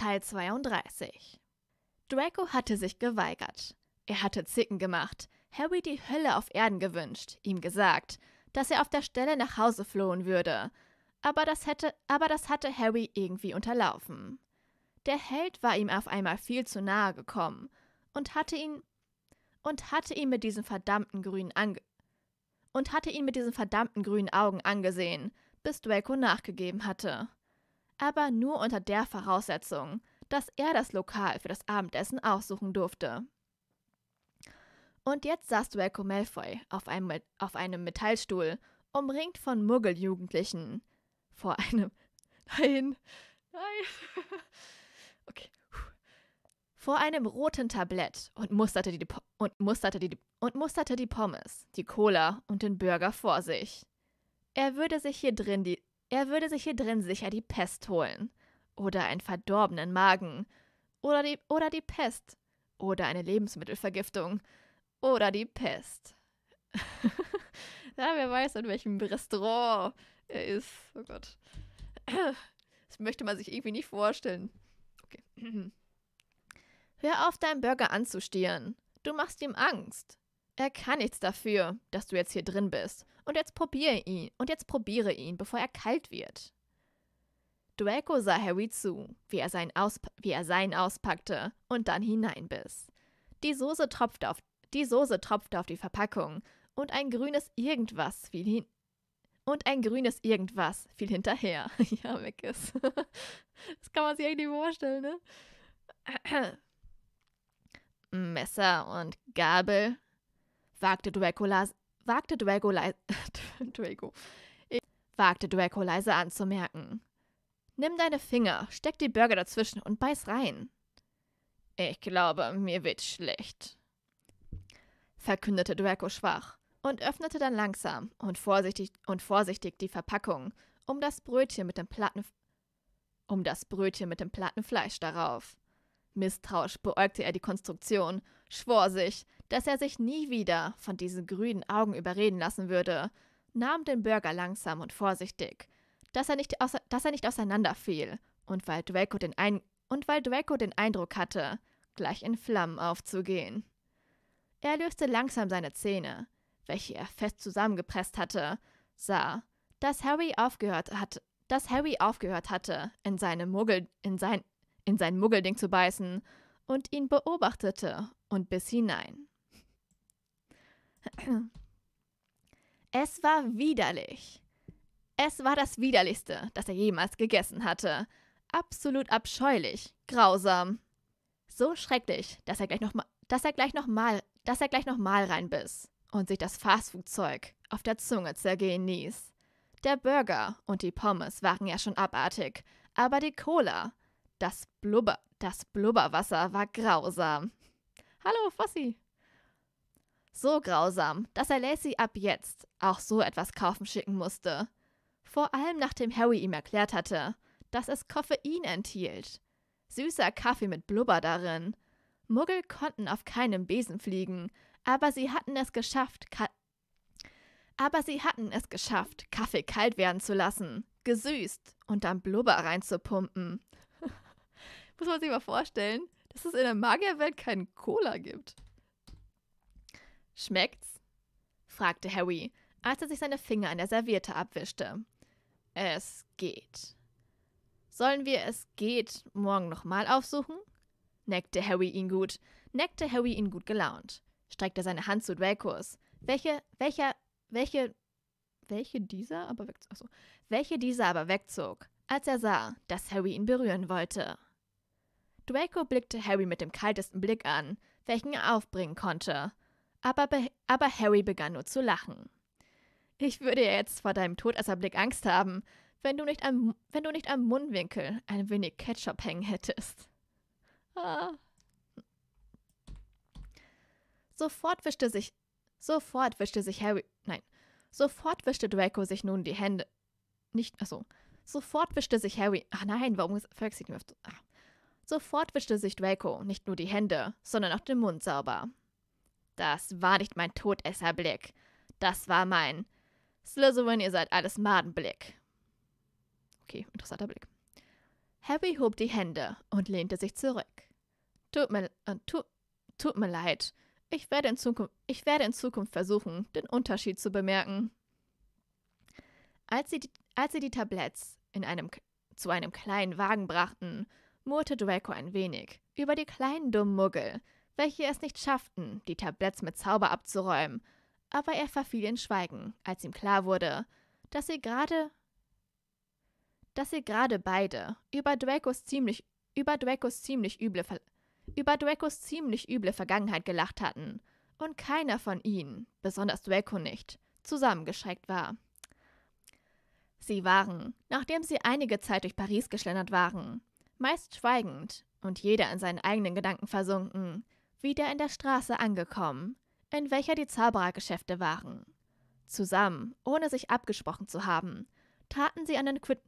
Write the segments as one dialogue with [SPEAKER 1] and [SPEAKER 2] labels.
[SPEAKER 1] Teil 32. Draco hatte sich geweigert. Er hatte Zicken gemacht, Harry die Hölle auf Erden gewünscht, ihm gesagt, dass er auf der Stelle nach Hause flohen würde. Aber das, hätte, aber das hatte Harry irgendwie unterlaufen. Der Held war ihm auf einmal viel zu nahe gekommen und hatte ihn und hatte ihn mit diesen verdammten grünen ange und hatte ihn mit diesen verdammten grünen Augen angesehen, bis Draco nachgegeben hatte aber nur unter der Voraussetzung, dass er das Lokal für das Abendessen aussuchen durfte. Und jetzt saß Draco Malfoy auf einem, auf einem Metallstuhl, umringt von Muggeljugendlichen. Vor einem. Nein! Nein! okay. Vor einem roten Tablett und musterte die, und musterte die, und musterte die Pommes, die Cola und den Burger vor sich. Er würde sich hier drin die, er würde sich hier drin sicher die Pest holen. Oder einen verdorbenen Magen. Oder die, oder die Pest. Oder eine Lebensmittelvergiftung. Oder die Pest. ja, wer weiß, in welchem Restaurant er ist. Oh Gott. Das möchte man sich irgendwie nicht vorstellen. Okay. Hör auf, deinen Burger anzustieren. Du machst ihm Angst. Er kann nichts dafür, dass du jetzt hier drin bist. Und jetzt probiere ihn. Und jetzt probiere ihn, bevor er kalt wird. Draco sah Harry zu, wie er, seinen Ausp wie er seinen auspackte und dann hineinbiss. Die Soße tropfte auf die Soße tropfte auf die Verpackung und ein grünes Irgendwas fiel hin und ein grünes Irgendwas fiel hinterher. ja, weg ist. das kann man sich irgendwie vorstellen, ne? Messer und Gabel, wagte Dracula, wagte Dracula, Draco, wagte Draco leise anzumerken. Nimm deine Finger, steck die Burger dazwischen und beiß rein. Ich glaube, mir wird schlecht, verkündete Draco schwach und öffnete dann langsam und vorsichtig, und vorsichtig die Verpackung, um das Brötchen mit dem Platten um das Brötchen mit dem Plattenfleisch darauf. Misstrauisch beäugte er die Konstruktion, schwor sich, dass er sich nie wieder von diesen grünen Augen überreden lassen würde, nahm den Burger langsam und vorsichtig, dass er nicht, aus, dass er nicht auseinanderfiel und weil, Draco den ein und weil Draco den Eindruck hatte, gleich in Flammen aufzugehen. Er löste langsam seine Zähne, welche er fest zusammengepresst hatte, sah, dass Harry aufgehört hatte, dass Harry aufgehört hatte, in seine Muggel, in sein, in sein Muggelding zu beißen und ihn beobachtete und bis hinein. Es war widerlich. Es war das widerlichste, das er jemals gegessen hatte. Absolut abscheulich, grausam. So schrecklich, dass er gleich nochmal, dass er gleich nochmal, dass er gleich nochmal reinbiss und sich das Fastfood-Zeug auf der Zunge zergehen ließ. Der Burger und die Pommes waren ja schon abartig, aber die Cola, das Blubber, das Blubberwasser war grausam. Hallo Fossi. So grausam, dass er Lacey ab jetzt auch so etwas kaufen schicken musste. Vor allem nachdem Harry ihm erklärt hatte, dass es Koffein enthielt. Süßer Kaffee mit Blubber darin. Muggel konnten auf keinem Besen fliegen, aber sie hatten es geschafft, Ka aber sie hatten es geschafft, Kaffee kalt werden zu lassen, gesüßt und dann Blubber reinzupumpen. Muss man sich mal vorstellen, dass es in der Magierwelt keinen Cola gibt. Schmeckt's? fragte Harry, als er sich seine Finger an der Serviette abwischte. Es geht. Sollen wir es geht morgen nochmal aufsuchen? neckte Harry ihn gut, neckte Harry ihn gut gelaunt, streckte seine Hand zu Dracos. Welche, welcher, welche, welche dieser aber wegzog, achso, welche dieser aber wegzog, als er sah, dass Harry ihn berühren wollte. Draco blickte Harry mit dem kaltesten Blick an, welchen er aufbringen konnte, aber, aber Harry begann nur zu lachen. Ich würde jetzt vor deinem Todesserblick Angst haben, wenn du nicht am, wenn du nicht am Mundwinkel ein wenig Ketchup hängen hättest. Ah. Sofort wischte sich, sofort wischte sich Harry, nein, sofort wischte Draco sich nun die Hände, nicht, achso, sofort wischte sich Harry, ach nein, warum ist ah. Sofort wischte sich Draco nicht nur die Hände, sondern auch den Mund sauber. Das war nicht mein Todesserblick. Das war mein Slytherin, ihr seid alles Madenblick. Okay, interessanter Blick. Harry hob die Hände und lehnte sich zurück. Tut mir, äh, tu, tut mir leid. Ich werde, in Zukunft, ich werde in Zukunft versuchen, den Unterschied zu bemerken. Als sie die, als sie die Tabletts in einem, zu einem kleinen Wagen brachten, murrte Draco ein wenig über die kleinen dummen Muggel, welche es nicht schafften, die Tabletts mit Zauber abzuräumen, aber er verfiel in Schweigen, als ihm klar wurde, dass sie gerade dass sie gerade beide über Dracos ziemlich über Dracos ziemlich üble über Dracos ziemlich üble Vergangenheit gelacht hatten und keiner von ihnen, besonders Draco nicht, zusammengeschreckt war. Sie waren, nachdem sie einige Zeit durch Paris geschlendert waren, meist schweigend und jeder in seinen eigenen Gedanken versunken, wieder in der Straße angekommen, in welcher die Zauberergeschäfte waren. Zusammen, ohne sich abgesprochen zu haben, traten sie an den Quid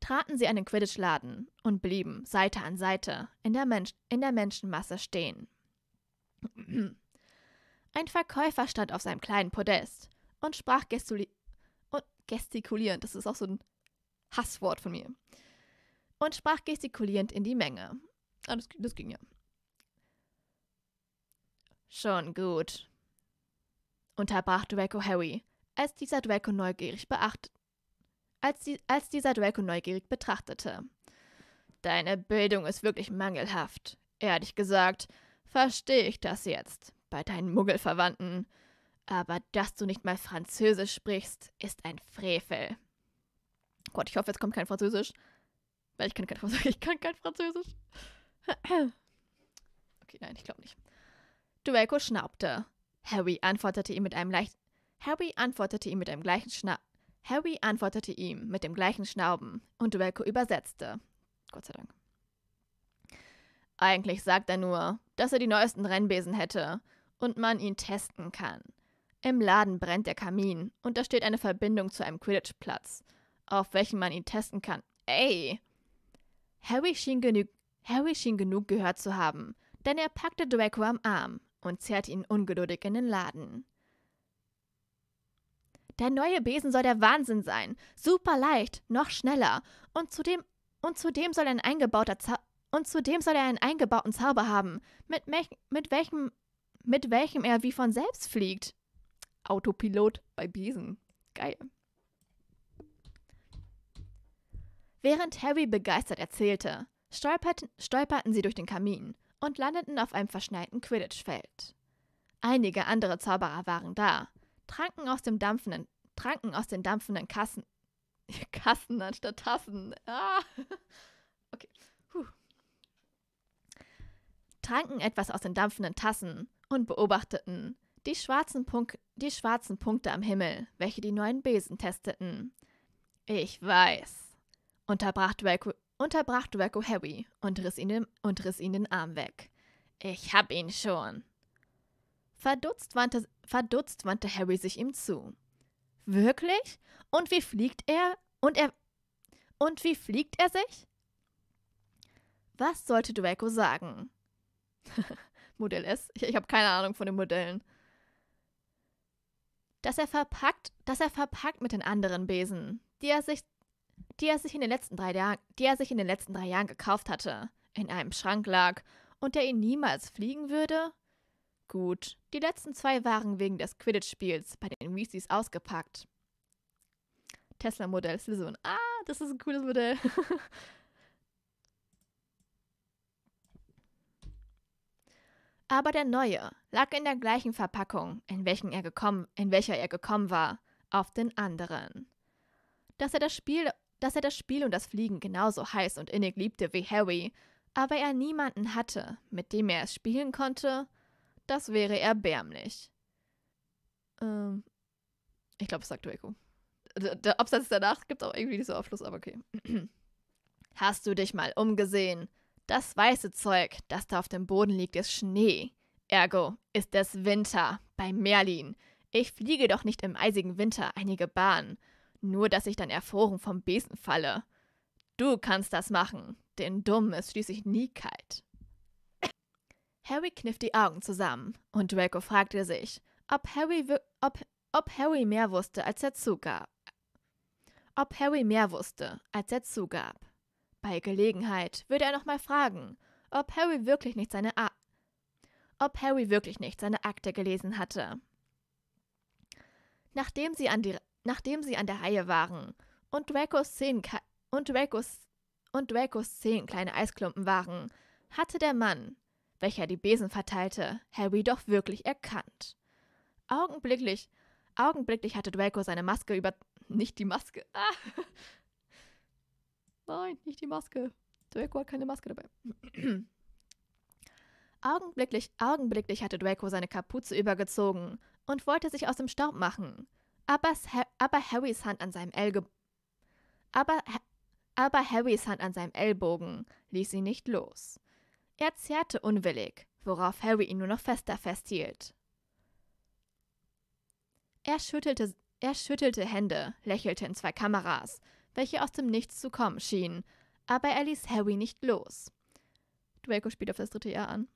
[SPEAKER 1] traten sie an den Quidditch-Laden und blieben Seite an Seite in der, Mensch in der Menschenmasse stehen. Ein Verkäufer stand auf seinem kleinen Podest und sprach gestuli und gestikulierend, das ist auch so ein Hasswort von mir, und sprach gestikulierend in die Menge. Ah, das, das ging ja. Schon gut, unterbrach Draco Harry, als dieser Draco neugierig beachtet, als, die, als dieser Draco neugierig betrachtete. Deine Bildung ist wirklich mangelhaft. Ehrlich gesagt, verstehe ich das jetzt bei deinen Muggelverwandten. Aber dass du nicht mal Französisch sprichst, ist ein Frevel. Gott, ich hoffe, jetzt kommt kein Französisch. Weil ich kann kein Französisch. Ich kann kein Französisch. okay, nein, ich glaube nicht. Draco schnaubte. Harry antwortete ihm mit einem leicht Harry antwortete ihm mit dem gleichen Schna Harry antwortete ihm mit dem gleichen Schnauben und Draco übersetzte. Gott sei Dank. Eigentlich sagt er nur, dass er die neuesten Rennbesen hätte und man ihn testen kann. Im Laden brennt der Kamin und da steht eine Verbindung zu einem Quidditch-Platz, auf welchem man ihn testen kann. Ey! Harry schien, Harry schien genug gehört zu haben, denn er packte Draco am Arm, und zerrt ihn ungeduldig in den Laden. Der neue Besen soll der Wahnsinn sein. Super leicht, noch schneller. Und zudem, und zudem soll er ein eingebauter Zau und zudem soll er einen eingebauten Zauber haben, mit, mit, welchem, mit welchem er wie von selbst fliegt. Autopilot bei Besen. Geil. Während Harry begeistert erzählte, stolperten, stolperten sie durch den Kamin und landeten auf einem verschneiten Quidditch-Feld. Einige andere Zauberer waren da, tranken aus dem dampfenden, tranken aus den dampfenden Kassen. Kassen anstatt Tassen. Ah. Okay. Puh. Tranken etwas aus den dampfenden Tassen und beobachteten die schwarzen, Punk die schwarzen Punkte am Himmel, welche die neuen Besen testeten. Ich weiß, unterbrach Draco, unterbrach Draco Harry und riss, ihn den, und riss ihn den Arm weg. Ich hab ihn schon. Verdutzt wandte, verdutzt wandte Harry sich ihm zu. Wirklich? Und wie fliegt er? Und er. Und wie fliegt er sich? Was sollte Draco sagen? Modell S? Ich, ich habe keine Ahnung von den Modellen. Dass er verpackt, dass er verpackt mit den anderen Besen, die er sich die er sich in den letzten drei, Jahr die er sich in den letzten drei Jahren gekauft hatte, in einem Schrank lag und der ihn niemals fliegen würde? Gut, die letzten zwei waren wegen des Quidditch-Spiels bei den Weasleys ausgepackt. Tesla-Modell Slytherin. Ah, das ist ein cooles Modell. Aber der neue lag in der gleichen Verpackung, in, welchen er gekommen, in welcher er gekommen war, auf den anderen. Dass er das Spiel dass er das Spiel und das Fliegen genauso heiß und innig liebte wie Harry, aber er niemanden hatte, mit dem er es spielen konnte, das wäre erbärmlich. Ähm, ich glaube, es sagt Draco. Der, Absatz danach gibt auch irgendwie diese Aufschluss, aber okay. Hast du dich mal umgesehen? Das weiße Zeug, das da auf dem Boden liegt, ist Schnee. Ergo ist es Winter bei Merlin. Ich fliege doch nicht im eisigen Winter einige Bahnen. Nur, dass ich dann erfroren vom Besen falle. Du kannst das machen, denn dumm ist schließlich nie kalt. Harry kniff die Augen zusammen und Draco fragte sich, ob Harry, ob, ob Harry mehr wusste, als er zugab. Ob Harry mehr wusste, als er zugab. Bei Gelegenheit würde er nochmal fragen, ob Harry wirklich nicht seine A ob Harry wirklich nicht seine Akte gelesen hatte. Nachdem sie an die nachdem sie an der Reihe waren und Dracos zehn, und Dracos, und Dracos zehn kleine Eisklumpen waren, hatte der Mann, welcher die Besen verteilte, Harry doch wirklich erkannt. Augenblicklich, augenblicklich hatte Draco seine Maske über. Nicht die Maske. Ah. Nein, nicht die Maske. Draco hat keine Maske dabei. augenblicklich, augenblicklich hatte Draco seine Kapuze übergezogen und wollte sich aus dem Staub machen aber, aber Harrys Hand an seinem Ellbogen. Aber, aber Harrys Hand an seinem Ellbogen ließ ihn nicht los. Er zerrte unwillig, worauf Harry ihn nur noch fester festhielt. Er schüttelte, er schüttelte Hände, lächelte in zwei Kameras, welche aus dem Nichts zu kommen schienen, aber er ließ Harry nicht los. Draco spielt auf das dritte Jahr an.